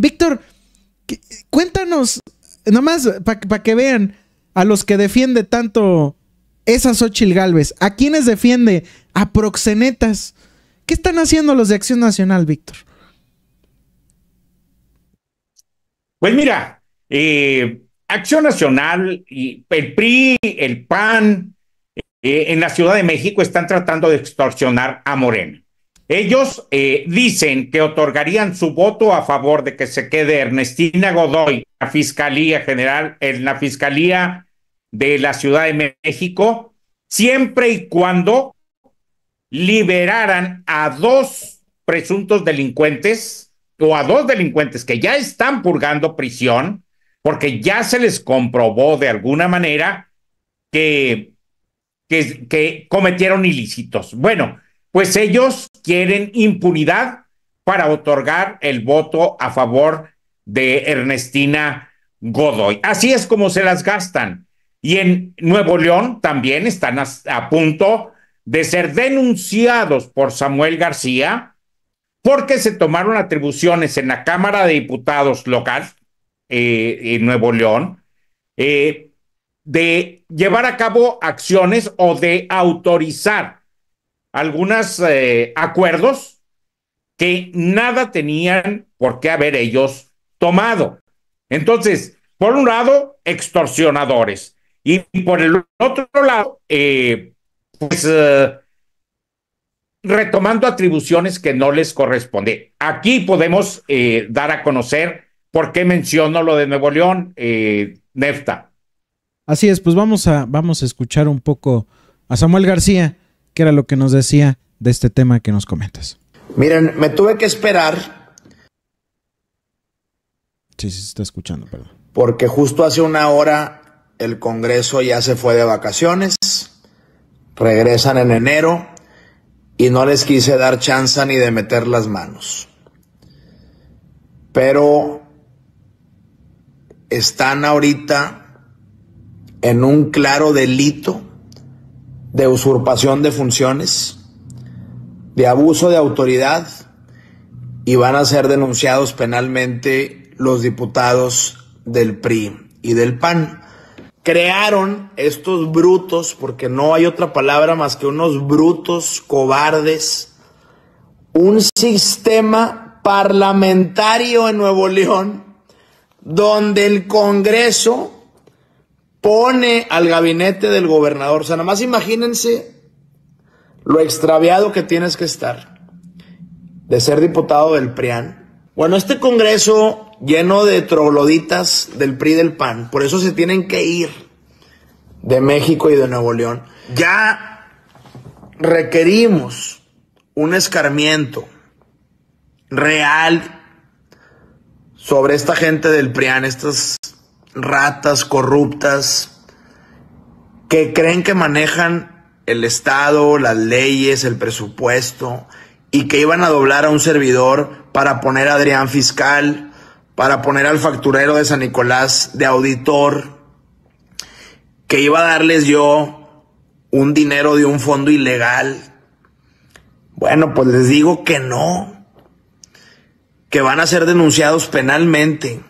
Víctor, cuéntanos, nomás para que vean a los que defiende tanto esa Xochil Galvez, a quienes defiende, a proxenetas. ¿Qué están haciendo los de Acción Nacional, Víctor? Pues mira, eh, Acción Nacional, y el PRI, el PAN, eh, en la Ciudad de México están tratando de extorsionar a Morena. Ellos eh, dicen que otorgarían su voto a favor de que se quede Ernestina Godoy, la Fiscalía General, en la Fiscalía de la Ciudad de México, siempre y cuando liberaran a dos presuntos delincuentes o a dos delincuentes que ya están purgando prisión, porque ya se les comprobó de alguna manera que cometieron ilícitos. Bueno, pues ellos quieren impunidad para otorgar el voto a favor de Ernestina Godoy. Así es como se las gastan. Y en Nuevo León también están a, punto de ser denunciados por Samuel García porque se tomaron atribuciones en la Cámara de Diputados local eh, en Nuevo León eh, de llevar a cabo acciones o de autorizar algunos eh, acuerdos que nada tenían por qué haber ellos tomado. Entonces, por un lado, extorsionadores y por el otro lado, eh, pues eh, retomando atribuciones que no les corresponde. Aquí podemos dar a conocer por qué menciono lo de Nuevo León, Nefta. Así es, pues vamos a, vamos a escuchar un poco a Samuel García era lo que nos decía de este tema que nos comentas. Miren, me tuve que esperar. Sí, sí, se está escuchando, perdón. Porque justo hace una hora el Congreso ya se fue de vacaciones, regresan en enero y no les quise dar chance ni de meter las manos. Pero están ahorita en un claro delito de usurpación de funciones, de abuso de autoridad y van a ser denunciados penalmente los diputados del PRI y del PAN. Crearon estos brutos, porque no hay otra palabra más que unos brutos cobardes, un sistema parlamentario en Nuevo León donde el Congreso pone al gabinete del gobernador. O sea, nada más imagínense lo extraviado que tienes que estar de ser diputado del PRIAN. Bueno, este Congreso lleno de trogloditas del PRI y del PAN, por eso se tienen que ir de México y de Nuevo León. Ya requerimos un escarmiento real sobre esta gente del PRIAN, estas ratas corruptas que creen que manejan el Estado, las leyes, el presupuesto y que iban a doblar a un servidor para poner a Adrián fiscal, para poner al facturero de San Nicolás de auditor, que iba a darles yo un dinero de un fondo ilegal. Bueno, pues les digo que no, que van a ser denunciados penalmente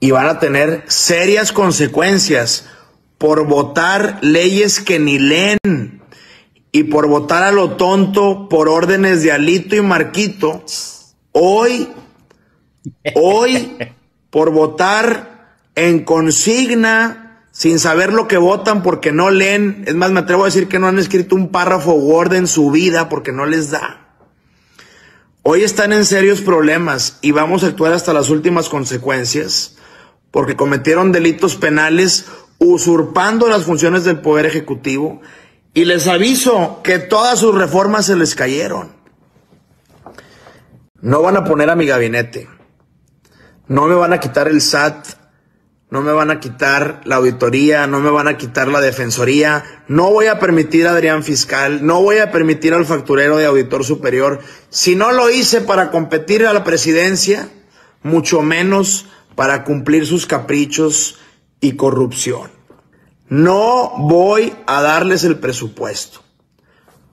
y van a tener serias consecuencias por votar leyes que ni leen y por votar a lo tonto por órdenes de Alito y Marquito, hoy, hoy, por votar en consigna, sin saber lo que votan porque no leen, es más, me atrevo a decir que no han escrito un párrafo Word en su vida porque no les da. Hoy están en serios problemas y vamos a actuar hasta las últimas consecuencias porque cometieron delitos penales usurpando las funciones del Poder Ejecutivo y les aviso que todas sus reformas se les cayeron. No van a poner a mi gabinete, no me van a quitar el SAT, no me van a quitar la auditoría, no me van a quitar la defensoría, no voy a permitir a Adrián Fiscal, no voy a permitir al facturero de auditor superior. Si no lo hice para competir a la presidencia, mucho menos para cumplir sus caprichos y corrupción. No voy a darles el presupuesto.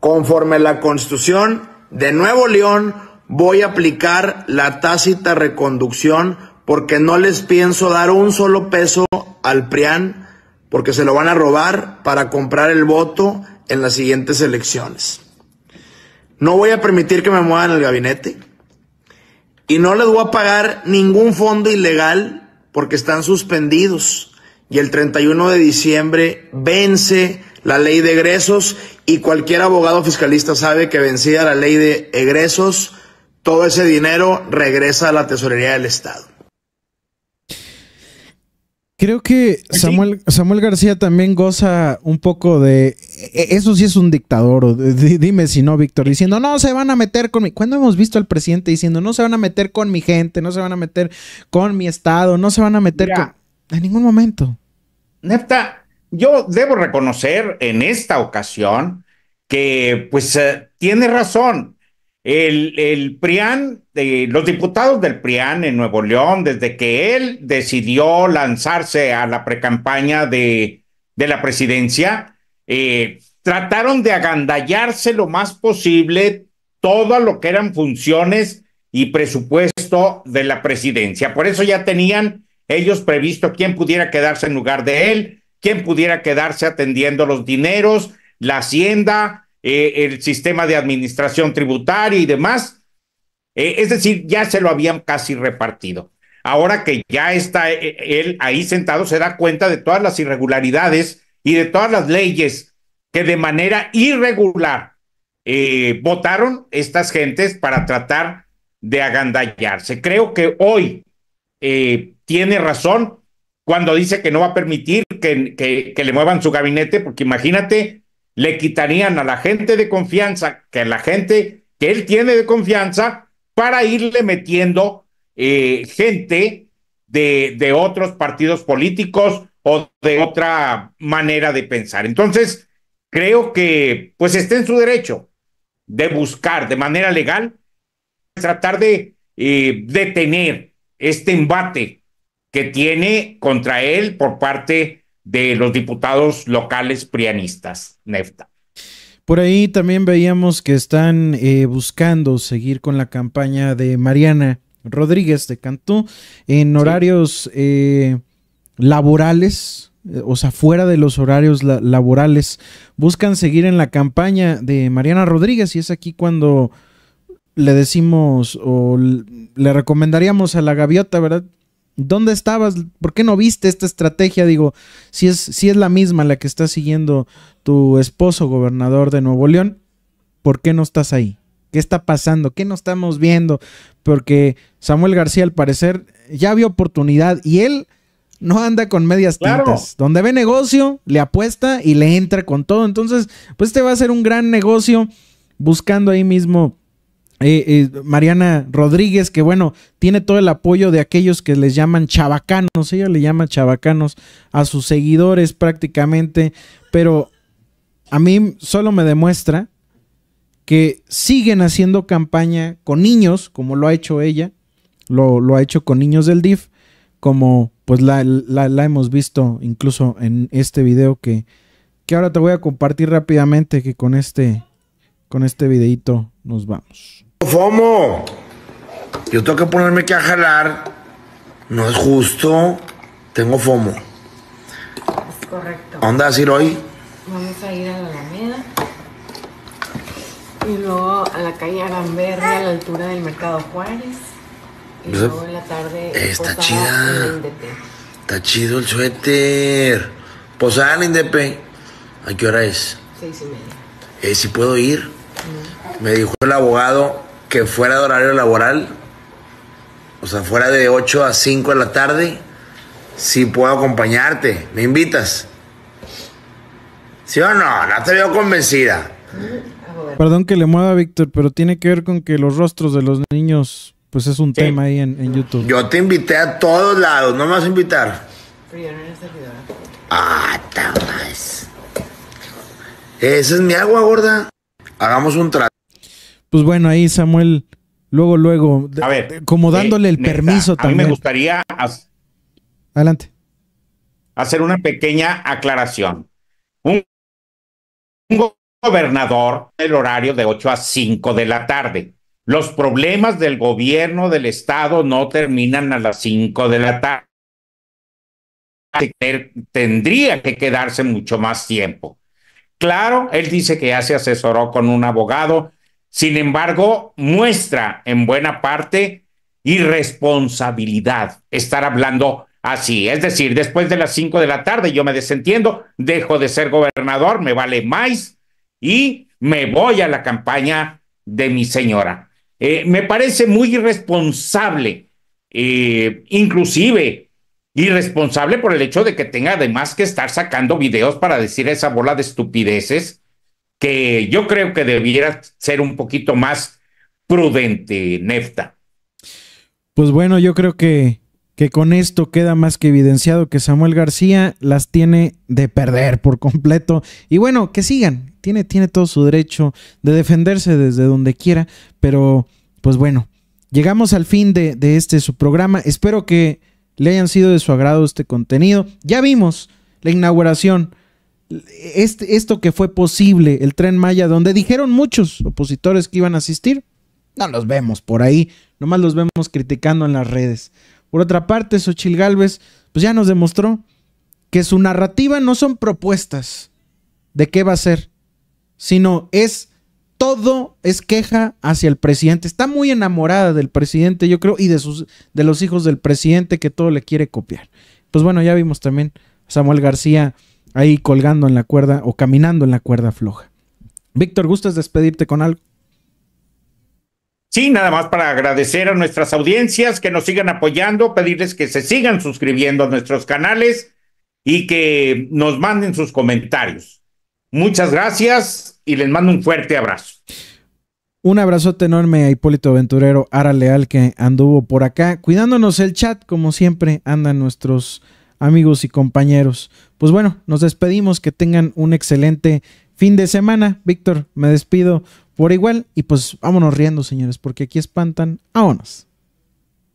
Conforme la constitución de Nuevo León, voy a aplicar la tácita reconducción porque no les pienso dar un solo peso al PRIAN porque se lo van a robar para comprar el voto en las siguientes elecciones. No voy a permitir que me muevan el gabinete y no les voy a pagar ningún fondo ilegal porque están suspendidos. Y el 31 de diciembre vence la ley de egresos y cualquier abogado fiscalista sabe que vencida la ley de egresos, todo ese dinero regresa a la tesorería del Estado. Creo que pues Samuel, Samuel García también goza un poco de e, eso sí es un dictador. Dime si no, Víctor, diciendo, no se van a meter con mi. ¿Cuándo hemos visto al presidente diciendo, no se van a meter con mi gente, no se van a meter con mi Estado, no se van a meter con. En ningún momento. Nefta, yo debo reconocer en esta ocasión que, pues, eh, tiene razón. El, el PRIAN, eh, los diputados del PRIAN en Nuevo León, desde que él decidió lanzarse a la precampaña de, de la presidencia, eh, trataron de agandallarse lo más posible todo lo que eran funciones y presupuesto de la presidencia. Por eso ya tenían ellos previsto quién pudiera quedarse en lugar de él, quién pudiera quedarse atendiendo los dineros, la hacienda, eh, el sistema de administración tributaria y demás. Eh, es decir, ya se lo habían casi repartido. Ahora que ya está él ahí sentado, se da cuenta de todas las irregularidades y de todas las leyes que de manera irregular eh, votaron estas gentes para tratar de agandallarse. Creo que hoy eh, tiene razón cuando dice que no va a permitir que, le muevan su gabinete, porque imagínate, le quitarían a la gente de confianza, que la gente que él tiene de confianza, para irle metiendo eh, gente de otros partidos políticos, o de otra manera de pensar. Entonces, creo que pues está en su derecho de buscar de manera legal, tratar de eh, detener este embate que tiene contra él por parte de los diputados locales prianistas, Nefta. Por ahí también veíamos que están eh, buscando seguir con la campaña de Mariana Rodríguez de Cantú en horarios... Eh, laborales, eh, o sea, fuera de los horarios laborales, buscan seguir en la campaña de Mariana Rodríguez y es aquí cuando le decimos o le recomendaríamos a la gaviota, ¿verdad? ¿Dónde estabas? ¿Por qué no viste esta estrategia? Digo, si es, si es la misma la que está siguiendo tu esposo, gobernador de Nuevo León, ¿por qué no estás ahí? ¿Qué está pasando? ¿Qué no estamos viendo? Porque Samuel García, al parecer, ya vio oportunidad y él no anda con medias tintas. Donde ve negocio, le apuesta y le entra con todo. Entonces, pues te este va a ser un gran negocio buscando ahí mismo eh, eh, Mariana Rodríguez, que bueno, tiene todo el apoyo de aquellos que les llaman chabacanos, ella le llama chabacanos a sus seguidores prácticamente, pero a mí solo me demuestra que siguen haciendo campaña con niños, como lo ha hecho ella, lo ha hecho con niños del DIF, como pues la, la, hemos visto incluso en este video que, que ahora te voy a compartir rápidamente que con este, con este videito nos vamos. FOMO, yo tengo que ponerme que a jalar, no es justo, tengo FOMO. Es correcto. ¿A dónde vas a hoy? Vamos a ir a la Alameda y luego a la calle Aramberde a la altura del Mercado Juárez. Y luego pues, la tarde. Eh, pues, está chida. Está chido el suéter. Posada pues, Indepe. ¿A qué hora es? Seis y media. Eh, si puedo ir. Me dijo el abogado que fuera de horario laboral. O sea, fuera de 8 a 5 de la tarde. Si puedo acompañarte. ¿Me invitas? ¿Sí o no? No te veo convencida. Perdón que le mueva, Víctor, pero tiene que ver con que los rostros de los niños pues es un tema ahí en, YouTube. Yo te invité a todos lados, no me vas a invitar. Ah, Esa es mi agua, gorda. Hagamos un trato. Pues bueno, ahí Samuel, luego, luego, a ver, como eh, dándole el permiso también. A mí me gustaría. Adelante. Hacer una pequeña aclaración. Un, gobernador, el horario de 8 a 5 de la tarde. Los problemas del gobierno del Estado no terminan a las cinco de la tarde. Tendría que quedarse mucho más tiempo. Claro, él dice que ya se asesoró con un abogado, sin embargo, muestra en buena parte irresponsabilidad estar hablando así. Es decir, después de las cinco de la tarde yo me desentiendo, dejo de ser gobernador, me vale más y me voy a la campaña de mi señora. Eh, me parece muy irresponsable, eh, inclusive irresponsable por el hecho de que tenga además que estar sacando videos para decir esa bola de estupideces que yo creo que debiera ser un poquito más prudente, Nefta. Pues bueno, yo creo que, que con esto queda más que evidenciado que Samuel García las tiene de perder por completo. Y bueno, que sigan, tiene, todo su derecho de defenderse desde donde quiera, pero pues bueno, llegamos al fin de, este su programa. Espero que le hayan sido de su agrado este contenido. Ya vimos la inauguración. Este, esto que fue posible, el tren Maya, donde dijeron muchos opositores que iban a asistir, no los vemos por ahí, nomás los vemos criticando en las redes. Por otra parte, Xochil Gálvez, pues ya nos demostró que su narrativa no son propuestas de qué va a ser, sino es todo es queja hacia el presidente. Está muy enamorada del presidente, yo creo, y de sus de los hijos del presidente que todo le quiere copiar. Pues bueno, ya vimos también a Samuel García ahí colgando en la cuerda o caminando en la cuerda floja. Víctor, ¿gustas despedirte con algo? Sí, nada más para agradecer a nuestras audiencias que nos sigan apoyando, pedirles que se sigan suscribiendo a nuestros canales y que nos manden sus comentarios. Muchas gracias y les mando un fuerte abrazo. Un abrazote enorme a Hipólito Venturero, Ara Leal, que anduvo por acá, cuidándonos el chat, como siempre andan nuestros amigos y compañeros. Pues bueno, nos despedimos, que tengan un excelente fin de semana. Víctor, me despido por igual y pues vámonos riendo, señores, porque aquí espantan. Vámonos.